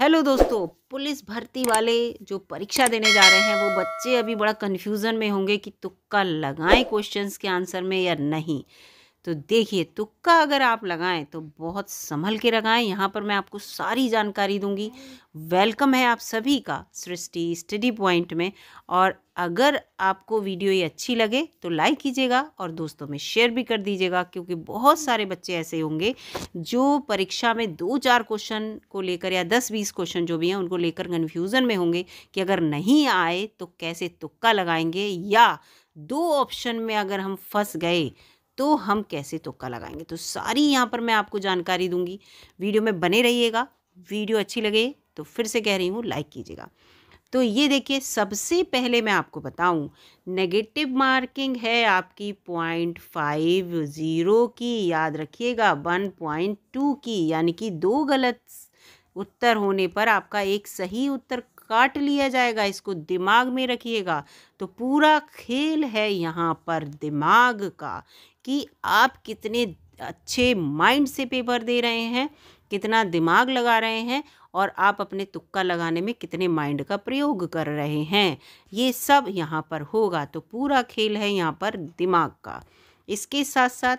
Hello दोस्तों police भर्ती वाले जो परीक्षा देने जा रहे हैं वो बच्चे अभी बड़ा कन्फ्यूज़न में होंगे कि तुक्का लगाएं क्वेश्चंस के आंसर में या नहीं तो देखिए तुक्का अगर आप लगाएं तो बहुत संभल के लगाएं यहाँ पर मैं आपको सारी जानकारी दूंगी वेलकम है आप सभी का सृष्टि स्टडी पॉइंट में और अगर आपको वीडियो ये अच्छी लगे तो लाइक कीजिएगा और दोस्तों में शेयर भी कर दीजिएगा क्योंकि बहुत सारे बच्चे ऐसे होंगे जो परीक्षा में दो चार क्वेश्चन को लेकर या दस बीस क्वेश्चन जो भी हैं उनको लेकर कन्फ्यूज़न में होंगे कि अगर नहीं आए तो कैसे तुक्का लगाएंगे या दो ऑप्शन में अगर हम फंस गए तो हम कैसे तुक्का लगाएंगे तो सारी यहाँ पर मैं आपको जानकारी दूंगी वीडियो में बने रहिएगा वीडियो अच्छी लगे तो फिर से कह रही हूँ लाइक कीजिएगा तो ये देखिए सबसे पहले मैं आपको बताऊं नेगेटिव मार्किंग है आपकी पॉइंट फाइव ज़ीरो की याद रखिएगा वन पॉइंट टू की यानी कि दो गलत उत्तर होने पर आपका एक सही उत्तर काट लिया जाएगा इसको दिमाग में रखिएगा तो पूरा खेल है यहाँ पर दिमाग का कि आप कितने अच्छे माइंड से पेपर दे रहे हैं कितना दिमाग लगा रहे हैं और आप अपने तुक्का लगाने में कितने माइंड का प्रयोग कर रहे हैं ये सब यहाँ पर होगा तो पूरा खेल है यहाँ पर दिमाग का इसके साथ साथ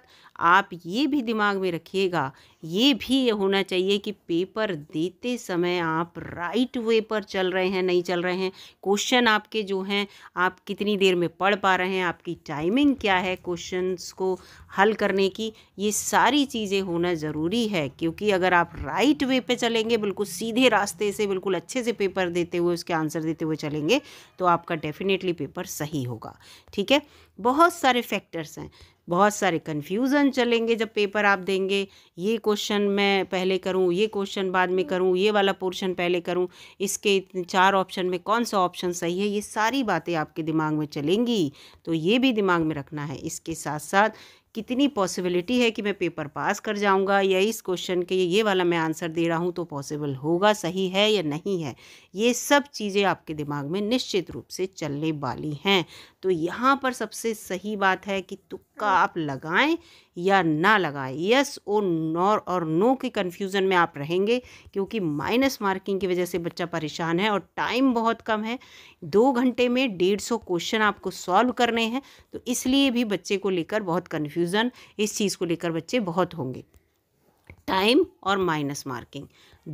आप ये भी दिमाग में रखिएगा ये भी होना चाहिए कि पेपर देते समय आप राइट वे पर चल रहे हैं नहीं चल रहे हैं क्वेश्चन आपके जो हैं आप कितनी देर में पढ़ पा रहे हैं आपकी टाइमिंग क्या है क्वेश्चंस को हल करने की ये सारी चीज़ें होना ज़रूरी है क्योंकि अगर आप राइट वे पे चलेंगे बिल्कुल सीधे रास्ते से बिल्कुल अच्छे से पेपर देते हुए उसके आंसर देते हुए चलेंगे तो आपका डेफिनेटली पेपर सही होगा ठीक है बहुत सारे फैक्टर्स हैं बहुत सारे कन्फ्यूज़न चलेंगे जब पेपर आप देंगे ये क्वेश्चन मैं पहले करूँ ये क्वेश्चन बाद में करूँ ये वाला पोर्शन पहले करूँ इसके चार ऑप्शन में कौन सा ऑप्शन सही है ये सारी बातें आपके दिमाग में चलेंगी तो ये भी दिमाग में रखना है इसके साथ साथ कितनी पॉसिबिलिटी है कि मैं पेपर पास कर जाऊंगा या इस क्वेश्चन के ये वाला मैं आंसर दे रहा हूँ तो पॉसिबल होगा सही है या नहीं है ये सब चीज़ें आपके दिमाग में निश्चित रूप से चलने वाली हैं तो यहाँ पर सबसे सही बात है कि तुक्का आप लगाएं या ना लगाएं यस और नॉर और नो के कन्फ्यूज़न में आप रहेंगे क्योंकि माइनस मार्किंग की वजह से बच्चा परेशान है और टाइम बहुत कम है दो घंटे में डेढ़ सौ क्वेश्चन आपको सॉल्व करने हैं तो इसलिए भी बच्चे को लेकर बहुत कन्फ्यूज़न इस चीज़ को लेकर बच्चे बहुत होंगे टाइम और माइनस मार्किंग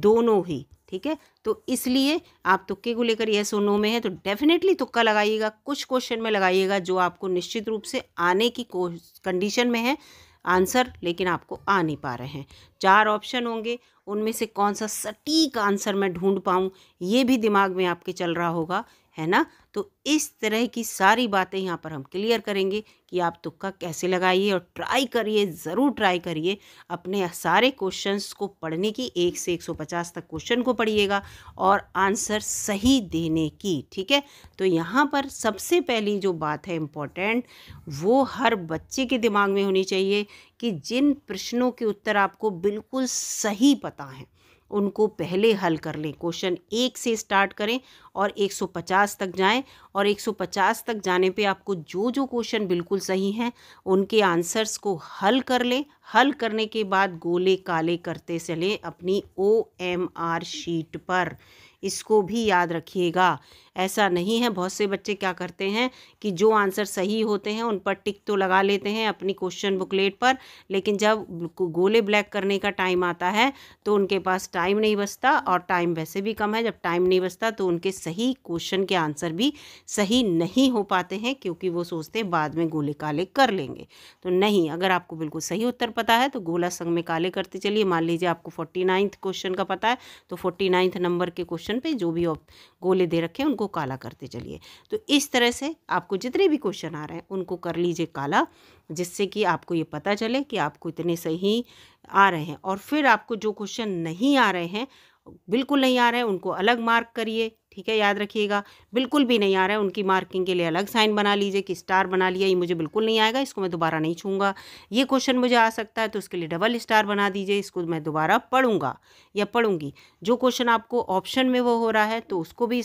दोनों ही ठीक है तो इसलिए आप तुक्के को लेकर यस और नो में है तो डेफिनेटली तुक्का लगाइएगा कुछ क्वेश्चन में लगाइएगा जो आपको निश्चित रूप से आने की कंडीशन में है आंसर लेकिन आपको आ नहीं पा रहे हैं चार ऑप्शन होंगे उनमें से कौन सा सटीक आंसर मैं ढूंढ पाऊँ ये भी दिमाग में आपके चल रहा होगा है ना तो इस तरह की सारी बातें यहाँ पर हम क्लियर करेंगे कि आप तुक्का कैसे लगाइए और ट्राई करिए ज़रूर ट्राई करिए अपने सारे क्वेश्चंस को पढ़ने की एक से 150 तक क्वेश्चन को पढ़िएगा और आंसर सही देने की ठीक है तो यहाँ पर सबसे पहली जो बात है इम्पॉर्टेंट वो हर बच्चे के दिमाग में होनी चाहिए कि जिन प्रश्नों के उत्तर आपको बिल्कुल सही पता हैं उनको पहले हल कर लें क्वेश्चन एक से स्टार्ट करें और 150 तक जाएं और 150 तक जाने पे आपको जो जो क्वेश्चन बिल्कुल सही हैं उनके आंसर्स को हल कर लें हल करने के बाद गोले काले करते चलें अपनी ओ एम आर शीट पर इसको भी याद रखिएगा ऐसा नहीं है बहुत से बच्चे क्या करते हैं कि जो आंसर सही होते हैं उन पर टिक तो लगा लेते हैं अपनी क्वेश्चन बुकलेट पर लेकिन जब गोले ब्लैक करने का टाइम आता है तो उनके पास टाइम नहीं बचता और टाइम वैसे भी कम है जब टाइम नहीं बचता तो उनके सही क्वेश्चन के आंसर भी सही नहीं हो पाते हैं क्योंकि वो सोचते हैं बाद में गोले काले कर लेंगे तो नहीं अगर आपको बिल्कुल सही उत्तर पता है तो गोला संग में काले करते चलिए मान लीजिए आपको फोर्टी क्वेश्चन का पता है तो फोर्टी नंबर के क्वेश्चन क्वेश्चन पे जो भी गोले दे रखे हैं उनको काला करते चलिए तो इस तरह से आपको जितने भी क्वेश्चन आ रहे हैं उनको कर लीजिए काला जिससे कि आपको ये पता चले कि आपको इतने सही आ रहे हैं और फिर आपको जो क्वेश्चन नहीं आ रहे हैं बिल्कुल नहीं आ रहे हैं उनको अलग मार्क करिए ठीक है याद रखिएगा बिल्कुल भी नहीं आ रहा है उनकी मार्किंग के लिए अलग साइन बना लीजिए कि स्टार बना लिया ये मुझे बिल्कुल नहीं आएगा इसको मैं दोबारा नहीं छूँगा ये क्वेश्चन मुझे आ सकता है तो उसके लिए डबल स्टार बना दीजिए इसको मैं दोबारा पढ़ूंगा या पढ़ूंगी जो क्वेश्चन आपको ऑप्शन में वो हो रहा है तो उसको भी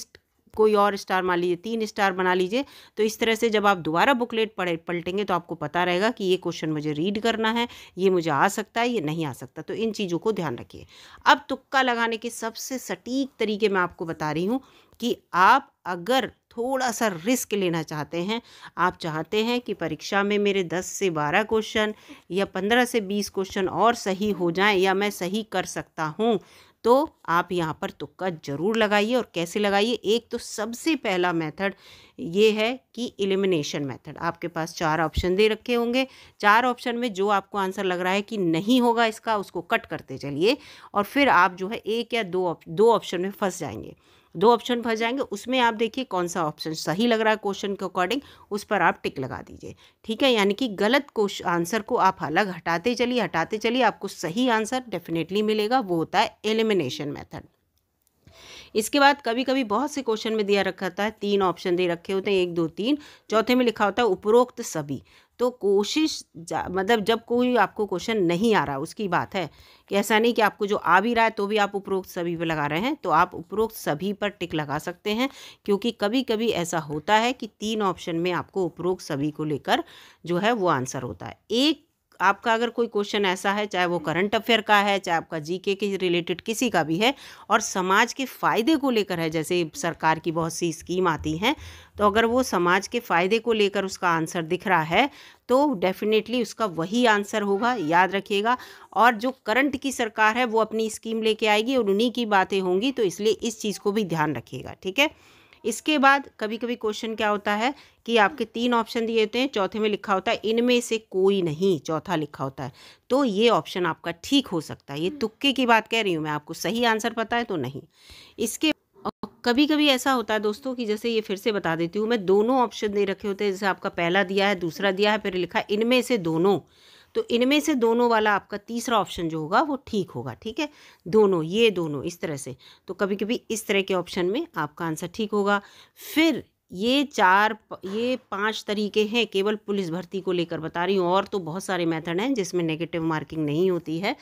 कोई और स्टार मान लीजिए तीन स्टार बना लीजिए तो इस तरह से जब आप दोबारा बुकलेट पढ़े पलटेंगे तो आपको पता रहेगा कि ये क्वेश्चन मुझे रीड करना है ये मुझे आ सकता है ये नहीं आ सकता तो इन चीज़ों को ध्यान रखिए अब तुक्का लगाने के सबसे सटीक तरीके मैं आपको बता रही हूँ कि आप अगर थोड़ा सा रिस्क लेना चाहते हैं आप चाहते हैं कि परीक्षा में मेरे 10 से 12 क्वेश्चन या 15 से 20 क्वेश्चन और सही हो जाएं या मैं सही कर सकता हूँ तो आप यहाँ पर तुक्का ज़रूर लगाइए और कैसे लगाइए एक तो सबसे पहला मेथड ये है कि एलिमिनेशन मेथड आपके पास चार ऑप्शन दे रखे होंगे चार ऑप्शन में जो आपको आंसर लग रहा है कि नहीं होगा इसका उसको कट करते चलिए और फिर आप जो है एक या दो दो ऑप्शन में फंस जाएंगे दो ऑप्शन फंस जाएंगे उसमें आप देखिए कौन सा ऑप्शन सही लग रहा है क्वेश्चन के अकॉर्डिंग उस पर आप टिक लगा दीजिए ठीक है यानी कि गलत क्वेश्चन आंसर को आप अलग हटाते चलिए हटाते चलिए आपको सही आंसर डेफिनेटली मिलेगा वो होता है एलिमिनेशन मेथड इसके बाद कभी कभी बहुत से क्वेश्चन में दिया रखा होता है तीन ऑप्शन दे रखे होते हैं एक दो तीन चौथे में लिखा होता है उपरोक्त सभी तो कोशिश मतलब जब कोई आपको क्वेश्चन नहीं आ रहा उसकी बात है कि ऐसा नहीं कि आपको जो आ भी रहा है तो भी आप उपरोक्त सभी पर लगा रहे हैं तो आप उपरोक्त सभी पर टिक लगा सकते हैं क्योंकि कभी कभी ऐसा होता है कि तीन ऑप्शन में आपको उपरोक्त सभी को लेकर जो है वो आंसर होता है एक आपका अगर कोई क्वेश्चन ऐसा है चाहे वो हम्म। करंट अफेयर का है चाहे आपका जीके के रिलेटेड किसी का भी है और समाज के फ़ायदे को लेकर है जैसे सरकार की बहुत सी स्कीम आती हैं तो अगर वो समाज के फ़ायदे को लेकर उसका आंसर दिख रहा है तो डेफिनेटली उसका वही आंसर होगा याद रखिएगा और जो करंट की सरकार है वो अपनी स्कीम लेके आएगी और उन्हीं की बातें होंगी तो इसलिए इस चीज़ को भी ध्यान रखिएगा ठीक है इसके बाद कभी कभी क्वेश्चन क्या होता है कि आपके तीन ऑप्शन दिए होते हैं चौथे में लिखा होता है इनमें से कोई नहीं चौथा लिखा होता है तो ये ऑप्शन आपका ठीक हो सकता है ये तुक्के की बात कह रही हूँ मैं आपको सही आंसर पता है तो नहीं इसके कभी कभी ऐसा होता है दोस्तों कि जैसे ये फिर से बता देती हूँ मैं दोनों ऑप्शन दे रखे होते हैं जैसे आपका पहला दिया है दूसरा दिया है फिर लिखा इनमें से दोनों तो इनमें से दोनों वाला आपका तीसरा ऑप्शन जो होगा वो ठीक होगा ठीक है दोनों ये दोनों इस तरह से तो कभी कभी इस तरह के ऑप्शन में आपका आंसर ठीक होगा फिर ये चार ये पांच तरीके हैं केवल पुलिस भर्ती को लेकर बता रही हूँ और तो बहुत सारे मेथड हैं जिसमें नेगेटिव मार्किंग नहीं होती है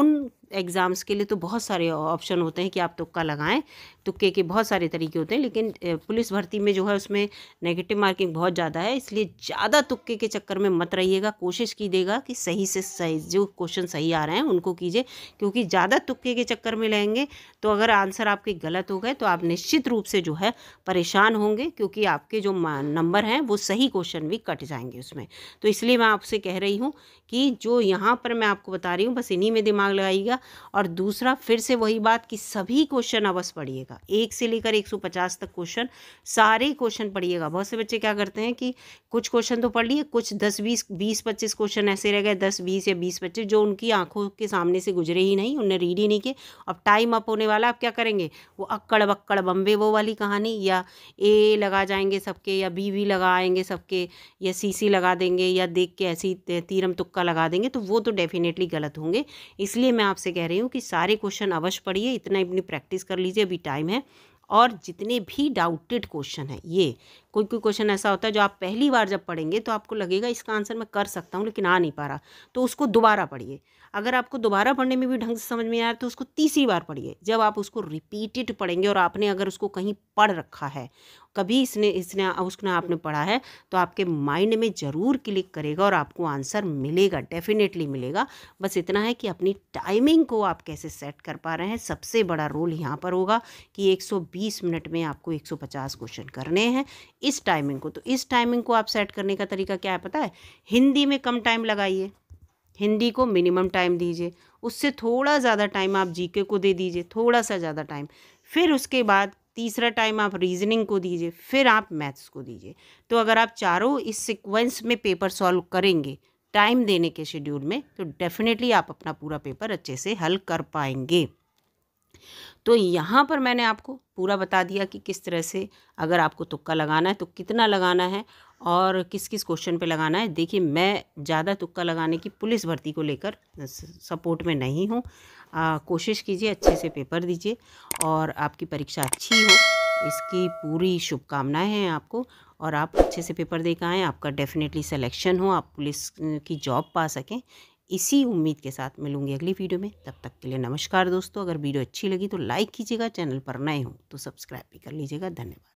उन एग्ज़ाम्स के लिए तो बहुत सारे ऑप्शन होते हैं कि आप तुक्का लगाएं तुक्के के बहुत सारे तरीके होते हैं लेकिन पुलिस भर्ती में जो है उसमें नेगेटिव मार्किंग बहुत ज़्यादा है इसलिए ज़्यादा तुक्के के चक्कर में मत रहिएगा कोशिश कीजिएगा कि सही से सही जो क्वेश्चन सही आ रहे हैं उनको कीजिए क्योंकि ज़्यादा तुक्के के चक्कर में लेंगे तो अगर आंसर आपके गलत हो गए तो आप निश्चित रूप से जो है परेशान होंगे क्योंकि आपके जो नंबर हैं वो सही क्वेश्चन भी कट जाएंगे उसमें तो इसलिए मैं आपसे कह रही हूँ कि जो यहाँ पर मैं आपको बता रही हूँ बस इन्हीं में दिमाग लगाइएगा पढ़िएगा और दूसरा फिर से वही बात कि सभी क्वेश्चन अवश्य पढ़िएगा एक से लेकर 150 तक क्वेश्चन सारे क्वेश्चन पढ़िएगा बहुत से बच्चे क्या करते हैं कि कुछ क्वेश्चन तो पढ़ लिए कुछ दस बीस बीस पच्चीस क्वेश्चन ऐसे रह गए दस बीस या बीस पच्चीस जो उनकी आंखों के सामने से गुजरे ही नहीं उनने रीड ही नहीं किए अब टाइम अप होने वाला आप क्या करेंगे वो अक्कड़ बक्कड़ बम्बे वो वाली कहानी या ए लगा जाएंगे सबके या बी वी लगाएंगे सबके या सी सी लगा देंगे या देख के ऐसी तीरम तुक्का लगा देंगे तो वो तो डेफिनेटली गलत होंगे इसलिए मैं आपसे से कह रही हूँ कि सारे क्वेश्चन अवश्य पढ़िए इतना इतनी प्रैक्टिस कर लीजिए अभी टाइम है और जितने भी डाउटेड क्वेश्चन है ये कोई कोई क्वेश्चन ऐसा होता है जो आप पहली बार जब पढ़ेंगे तो आपको लगेगा इसका आंसर मैं कर सकता हूँ लेकिन आ नहीं पा रहा तो उसको दोबारा पढ़िए अगर आपको दोबारा पढ़ने में भी ढंग से समझ में आया तो उसको तीसरी बार पढ़िए जब आप उसको रिपीटेड पढ़ेंगे और आपने अगर उसको कहीं पढ़ रखा है कभी इसने इसने उसने आपने पढ़ा है तो आपके माइंड में ज़रूर क्लिक करेगा और आपको आंसर मिलेगा डेफिनेटली मिलेगा बस इतना है कि अपनी टाइमिंग को आप कैसे सेट कर पा रहे हैं सबसे बड़ा रोल यहाँ पर होगा कि 120 मिनट में आपको 150 क्वेश्चन करने हैं इस टाइमिंग को तो इस टाइमिंग को आप सेट करने का तरीका क्या है पता है हिंदी में कम टाइम लगाइए हिंदी को मिनिमम टाइम दीजिए उससे थोड़ा ज़्यादा टाइम आप जीके को दे दीजिए थोड़ा सा ज़्यादा टाइम फिर उसके बाद तीसरा टाइम आप रीजनिंग को दीजिए फिर आप मैथ्स को दीजिए तो अगर आप चारों इस सिक्वेंस में पेपर सॉल्व करेंगे टाइम देने के शेड्यूल में तो डेफिनेटली आप अपना पूरा पेपर अच्छे से हल कर पाएंगे तो यहाँ पर मैंने आपको पूरा बता दिया कि किस तरह से अगर आपको तुक्का लगाना है तो कितना लगाना है और किस किस क्वेश्चन पे लगाना है देखिए मैं ज़्यादा तुक्का लगाने की पुलिस भर्ती को लेकर सपोर्ट में नहीं हूँ कोशिश कीजिए अच्छे से पेपर दीजिए और आपकी परीक्षा अच्छी हो इसकी पूरी शुभकामनाएं हैं आपको और आप अच्छे से पेपर दे के आएँ आपका डेफिनेटली सिलेक्शन हो आप पुलिस की जॉब पा सकें इसी उम्मीद के साथ मिलूंगी अगली वीडियो में तब तक के लिए नमस्कार दोस्तों अगर वीडियो अच्छी लगी तो लाइक कीजिएगा चैनल पर नए हो तो सब्सक्राइब भी कर लीजिएगा धन्यवाद